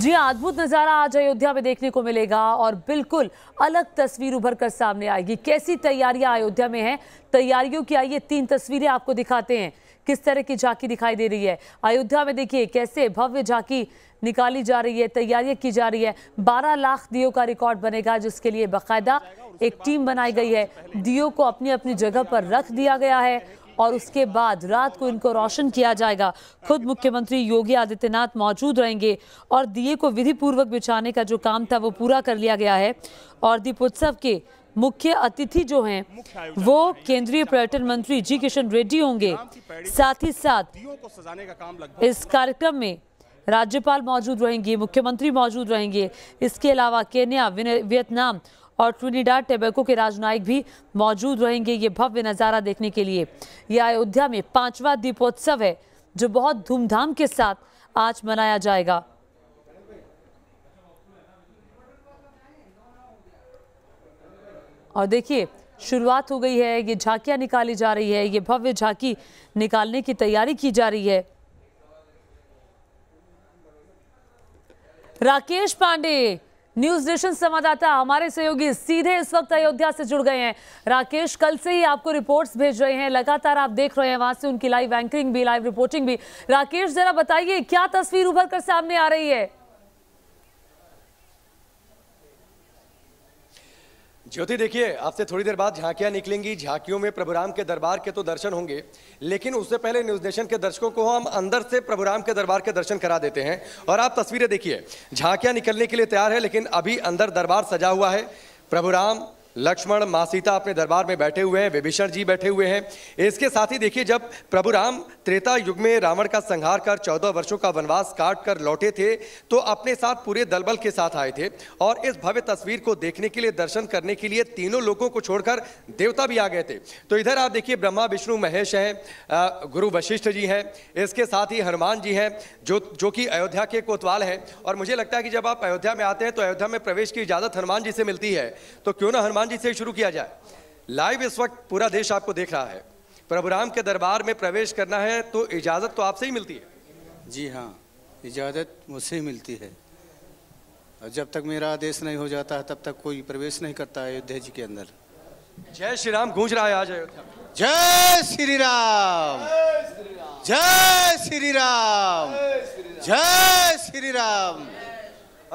जी हाँ, अद्भुत नज़ारा आज अयोध्या में देखने को मिलेगा और बिल्कुल अलग तस्वीर उभर कर सामने आएगी कैसी तैयारियां अयोध्या में हैं तैयारियों की आइए तीन तस्वीरें आपको दिखाते हैं किस तरह की झांकी दिखाई दे रही है अयोध्या में देखिए कैसे भव्य झांकी निकाली जा रही है तैयारियां की जा रही है बारह लाख दियो का रिकॉर्ड बनेगा जिसके लिए बाकायदा एक टीम बनाई गई है दियो को अपनी अपनी जगह पर रख दिया गया है और उसके बाद रात को इनको रोशन किया जाएगा खुद मुख्यमंत्री योगी आदित्यनाथ मौजूद रहेंगे और दिए को पूर्वक बिछाने का जो काम था वो पूरा कर लिया गया है और दीपोत्सव के मुख्य अतिथि जो हैं वो केंद्रीय पर्यटन मंत्री जी किशन रेड्डी होंगे साथ ही साथ इस कार्यक्रम में राज्यपाल मौजूद रहेंगे मुख्यमंत्री मौजूद रहेंगे इसके अलावा केन्या वियतनाम और ट्रिनिडाड टेबेको के राजनयिक भी मौजूद रहेंगे ये भव्य नज़ारा देखने के लिए यह अयोध्या में पांचवा दीपोत्सव है जो बहुत धूमधाम के साथ आज मनाया जाएगा और देखिए शुरुआत हो गई है ये झांकियां निकाली जा रही है ये भव्य झांकी निकालने की तैयारी की जा रही है राकेश पांडे न्यूज नेशन संवाददाता हमारे सहयोगी सीधे इस वक्त अयोध्या से जुड़ गए हैं राकेश कल से ही आपको रिपोर्ट्स भेज रहे हैं लगातार आप देख रहे हैं वहां से उनकी लाइव एंकरिंग भी लाइव रिपोर्टिंग भी राकेश जरा बताइए क्या तस्वीर उभर कर सामने आ रही है ज्योति देखिए आपसे थोड़ी देर बाद झांकियां निकलेंगी झांकियों में प्रभुराम के दरबार के तो दर्शन होंगे लेकिन उससे पहले न्यूज नेशन के दर्शकों को हम अंदर से प्रभुराम के दरबार के दर्शन करा देते हैं और आप तस्वीरें देखिए झांकियां निकलने के लिए तैयार है लेकिन अभी अंदर दरबार सजा हुआ है प्रभुराम लक्ष्मण माँ सीता अपने दरबार में बैठे हुए हैं विभीषण जी बैठे हुए हैं इसके साथ ही देखिए जब प्रभु राम त्रेता युग में रावण का संहार कर चौदह वर्षों का वनवास काट कर लौटे थे तो अपने साथ पूरे दलबल के साथ आए थे और इस भव्य तस्वीर को देखने के लिए दर्शन करने के लिए तीनों लोगों को छोड़कर देवता भी आ गए थे तो इधर आप देखिए ब्रह्मा विष्णु महेश हैं गुरु वशिष्ठ जी हैं इसके साथ ही हनुमान जी हैं जो जो कि अयोध्या के कोतवाल हैं और मुझे लगता है कि जब आप अयोध्या में आते हैं तो अयोध्या में प्रवेश की इजाज़त हनुमान जी से मिलती है तो क्यों ना हनुमान हनुमान जी से शुरू किया जाए लाइव इस वक्त पूरा देश आपको देख रहा है प्रभु राम के दरबार में प्रवेश करना है तो इजाज़त तो आपसे ही मिलती है जी हाँ इजाज़त मुझसे ही मिलती है और जब तक मेरा आदेश नहीं हो जाता है तब तक कोई प्रवेश नहीं करता अयोध्या जी के अंदर जय श्री राम गूंज रहा है आज अयोध्या जय श्री राम जय श्री राम जय श्री राम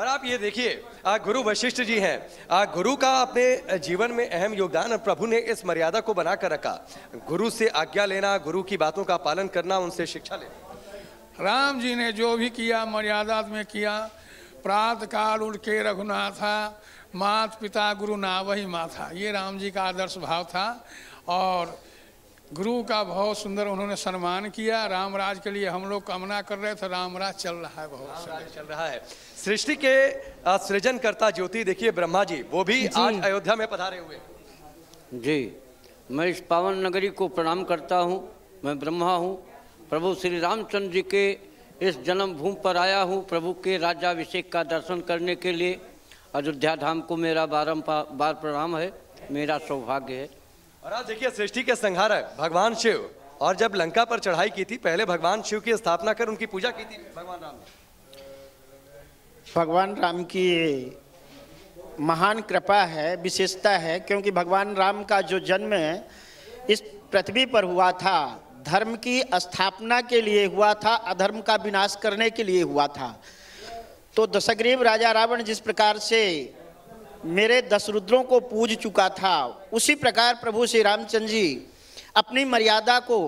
और आप ये देखिए आ गुरु वशिष्ठ जी हैं आ गुरु का अपने जीवन में अहम योगदान प्रभु ने इस मर्यादा को बनाकर रखा गुरु से आज्ञा लेना गुरु की बातों का पालन करना उनसे शिक्षा लेना राम जी ने जो भी किया मर्यादा में किया प्रात काल उठ के रघुनाथा मात पिता गुरु ना वही माथा ये राम जी का आदर्श भाव था और गुरु का बहुत सुंदर उन्होंने सम्मान किया रामराज के लिए हम लोग कामना कर रहे थे रामराज चल रहा है बहुत चल रहा है सृष्टि के सृजनकर्ता ज्योति देखिए ब्रह्मा जी वो भी जी। आज अयोध्या में पधारे हुए जी मैं इस पावन नगरी को प्रणाम करता हूँ मैं ब्रह्मा हूँ प्रभु श्री रामचंद्र जी के इस जन्मभूमि पर आया हूँ प्रभु के राज्याभिषेक का दर्शन करने के लिए अयोध्या धाम को मेरा बारम्बार प्रणाम है मेरा सौभाग्य है और आज देखिए सृष्टि के संहारक भगवान शिव और जब लंका पर चढ़ाई की थी पहले भगवान शिव की स्थापना कर उनकी पूजा की थी भगवान राम भगवान राम की महान कृपा है विशेषता है क्योंकि भगवान राम का जो जन्म इस पृथ्वी पर हुआ था धर्म की स्थापना के लिए हुआ था अधर्म का विनाश करने के लिए हुआ था तो दशग्रीव राजा रावण जिस प्रकार से मेरे दशरुद्रों को पूज चुका था उसी प्रकार प्रभु श्री रामचंद्र जी अपनी मर्यादा को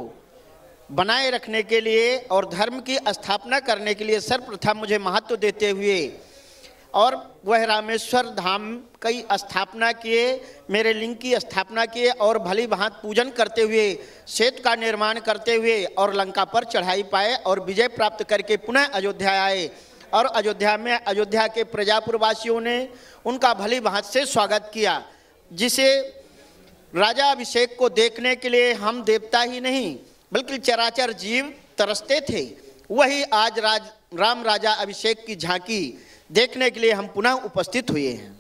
बनाए रखने के लिए और धर्म की स्थापना करने के लिए सर्वप्रथम मुझे महत्व देते हुए और वह रामेश्वर धाम की स्थापना किए मेरे लिंग की स्थापना किए और भली भांत पूजन करते हुए सेतु का निर्माण करते हुए और लंका पर चढ़ाई पाए और विजय प्राप्त करके पुनः अयोध्या आए और अयोध्या में अयोध्या के प्रजापुरवासियों ने उनका भली भांत से स्वागत किया जिसे राजा अभिषेक को देखने के लिए हम देवता ही नहीं बल्कि चराचर जीव तरसते थे वही आज राज राम राजा अभिषेक की झांकी देखने के लिए हम पुनः उपस्थित हुए हैं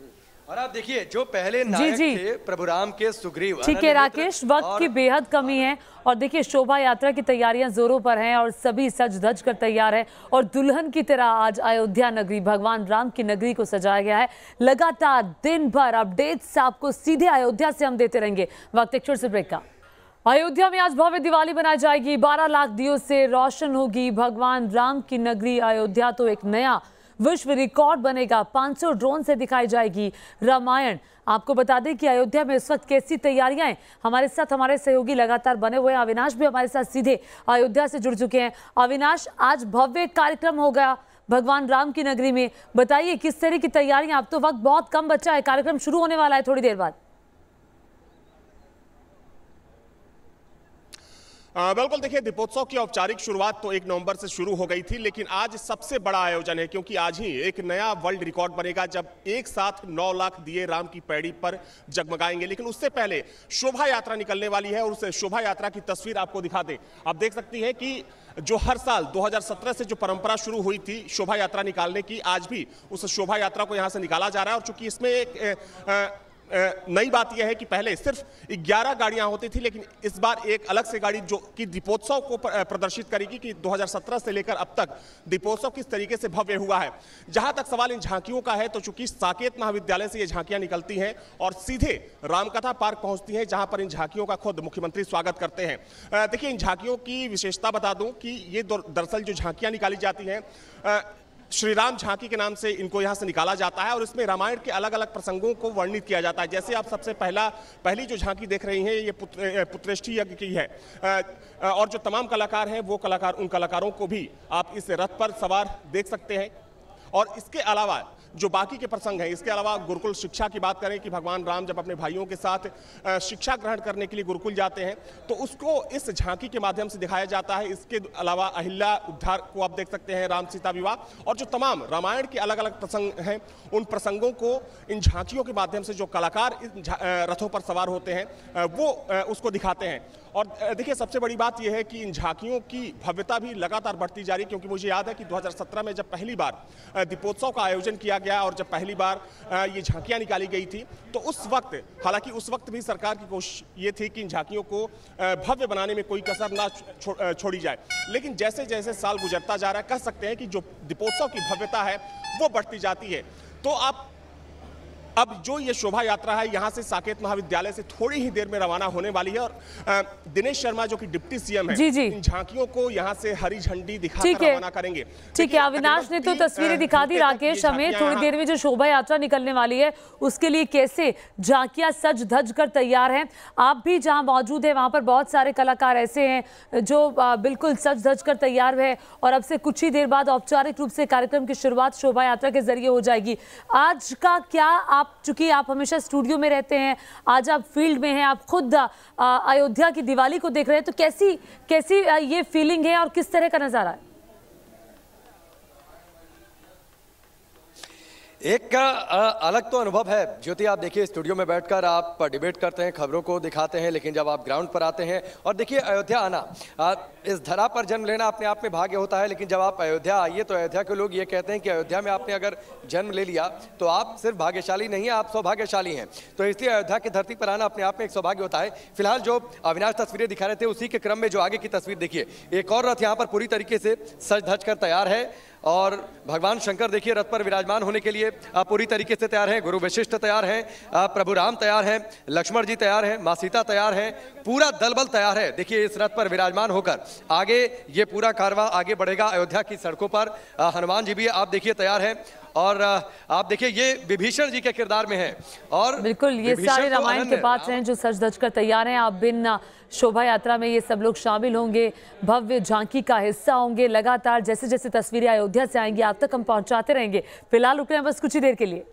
और आप देखिए जो पहले नायक जी, जी। थे राम के सुग्रीव ठीक है राकेश वक्त की बेहद कमी है और देखिए शोभा यात्रा की तैयारियां जोरों पर हैं और सभी सज धज कर तैयार हैं और दुल्हन की तरह आज अयोध्या नगरी भगवान राम की नगरी को सजाया गया है लगातार दिन भर अपडेट्स आपको सीधे अयोध्या से हम देते रहेंगे वक्त एक छोटे से ब्रेक का अयोध्या में आज भव्य दिवाली मनाई जाएगी बारह लाख दियो से रोशन होगी भगवान राम की नगरी अयोध्या तो एक नया विश्व रिकॉर्ड बनेगा 500 ड्रोन से दिखाई जाएगी रामायण आपको बता दें कि अयोध्या में इस वक्त कैसी तैयारियां हैं हमारे साथ हमारे सहयोगी लगातार बने हुए अविनाश भी हमारे साथ सीधे अयोध्या से जुड़ चुके हैं अविनाश आज भव्य कार्यक्रम हो गया भगवान राम की नगरी में बताइए किस तरह की तैयारियां अब तो वक्त बहुत कम बचा है कार्यक्रम शुरू होने वाला है थोड़ी देर बाद बिल्कुल देखिए दीपोत्सव की औपचारिक शुरुआत तो एक नवंबर से शुरू हो गई थी लेकिन आज सबसे बड़ा आयोजन है क्योंकि आज ही एक नया वर्ल्ड रिकॉर्ड बनेगा जब एक साथ नौ लाख दिए राम की पैड़ी पर जगमगाएंगे लेकिन उससे पहले शोभा यात्रा निकलने वाली है और उस शोभा यात्रा की तस्वीर आपको दिखा दें आप देख सकती है कि जो हर साल 2017 से जो परंपरा शुरू हुई थी शोभा यात्रा निकालने की आज भी उस शोभा यात्रा को यहाँ से निकाला जा रहा है और चूंकि इसमें एक नई बात यह है कि पहले सिर्फ 11 गाड़ियां होती थी लेकिन इस बार एक अलग से गाड़ी जो कि दीपोत्सव को प्रदर्शित करेगी कि 2017 से लेकर अब तक दीपोत्सव किस तरीके से भव्य हुआ है जहां तक सवाल इन झांकियों का है तो चूंकि साकेत महाविद्यालय से ये झांकियां निकलती हैं और सीधे रामकथा पार्क पहुंचती हैं जहां पर इन झांकियों का खुद मुख्यमंत्री स्वागत करते हैं देखिए इन झांकियों की विशेषता बता दूं कि ये दरअसल जो झांकियां निकाली जाती हैं श्री राम झांकी के नाम से इनको यहाँ से निकाला जाता है और इसमें रामायण के अलग अलग प्रसंगों को वर्णित किया जाता है जैसे आप सबसे पहला पहली जो झांकी देख रही हैं ये पुत्र, पुत्रेष्ठि यज्ञ की है और जो तमाम कलाकार हैं वो कलाकार उन कलाकारों को भी आप इस रथ पर सवार देख सकते हैं और इसके अलावा जो बाकी के प्रसंग हैं इसके अलावा गुरुकुल शिक्षा की बात करें कि भगवान राम जब अपने भाइयों के साथ शिक्षा ग्रहण करने के लिए गुरुकुल जाते हैं तो उसको इस झांकी के माध्यम से दिखाया जाता है इसके अलावा अहिल्या उद्धार को आप देख सकते हैं राम सीता विवाह और जो तमाम रामायण के अलग अलग प्रसंग हैं उन प्रसंगों को इन झांकियों के माध्यम से जो कलाकार इन रथों पर सवार होते हैं वो उसको दिखाते हैं और देखिए सबसे बड़ी बात यह है कि इन झांकियों की भव्यता भी लगातार बढ़ती जा रही है क्योंकि मुझे याद है कि 2017 में जब पहली बार दीपोत्सव का आयोजन किया गया गया और जब पहली बार ये झांकियां निकाली गई थी तो उस वक्त हालांकि उस वक्त भी सरकार की कोशिश ये थी कि इन झांकियों को भव्य बनाने में कोई कसर ना छोड़ी जाए लेकिन जैसे जैसे साल गुजरता जा रहा है कह सकते हैं कि जो दीपोत्सव की भव्यता है वो बढ़ती जाती है तो आप अब जो ये शोभा यात्रा है यहाँ से साकेत महाविद्यालय से थोड़ी ही देर में रवाना होने वाली है और दिनेश शर्मा जो कि डिप्टी सीएम है जी जी इन झांकियों को यहाँ से हरी झंडी दिखा कर रवाना करेंगे ठीक है अविनाश ने तो तस्वीरें दिखा दी राकेश हमें थोड़ी देर में जो शोभा यात्रा निकलने वाली है उसके लिए कैसे झांकियां सज धज कर तैयार है आप भी जहाँ मौजूद है वहां पर बहुत सारे कलाकार ऐसे हैं जो बिल्कुल सज धज कर तैयार है और अब से कुछ ही देर बाद औपचारिक रूप से कार्यक्रम की शुरुआत शोभा यात्रा के जरिए हो जाएगी आज का क्या आप चूंकि आप हमेशा स्टूडियो में रहते हैं आज आप फील्ड में हैं आप खुद अयोध्या की दिवाली को देख रहे हैं तो कैसी कैसी ये फीलिंग है और किस तरह का नज़ारा है एक का अलग तो अनुभव है ज्योति आप देखिए स्टूडियो में बैठकर आप डिबेट करते हैं खबरों को दिखाते हैं लेकिन जब आप ग्राउंड पर आते हैं और देखिए अयोध्या आना इस धरा पर जन्म लेना अपने आप में भाग्य होता है लेकिन जब आप अयोध्या आइए तो अयोध्या के लोग ये कहते हैं कि अयोध्या में आपने अगर जन्म ले लिया तो आप सिर्फ भाग्यशाली नहीं है आप सौभाग्यशाली हैं तो इसलिए अयोध्या की धरती पर आना अपने आप में एक सौभाग्य होता है फिलहाल जो अविनाश तस्वीरें दिखा रहे थे उसी के क्रम में जो आगे की तस्वीर देखिए एक और रथ यहाँ पर पूरी तरीके से सज धज कर तैयार है और भगवान शंकर देखिए रथ पर विराजमान होने के लिए पूरी तरीके से तैयार हैं गुरु वशिष्ठ तैयार हैं प्रभु राम तैयार हैं लक्ष्मण जी तैयार हैं माँ सीता तैयार हैं पूरा दलबल तैयार है देखिए इस रथ पर विराजमान होकर आगे ये पूरा कारवा आगे बढ़ेगा अयोध्या की सड़कों पर हनुमान जी भी आप देखिए तैयार हैं और आप देखिए ये विभीषण जी के किरदार में है और बिल्कुल ये सारे तो रामायण के पात्र हैं जो सच धज कर तैयार हैं आप बिन शोभा यात्रा में ये सब लोग शामिल होंगे भव्य झांकी का हिस्सा होंगे लगातार जैसे जैसे तस्वीरें अयोध्या से आएंगी आप तक हम पहुंचाते रहेंगे फिलहाल रुक रहे हैं बस कुछ ही देर के लिए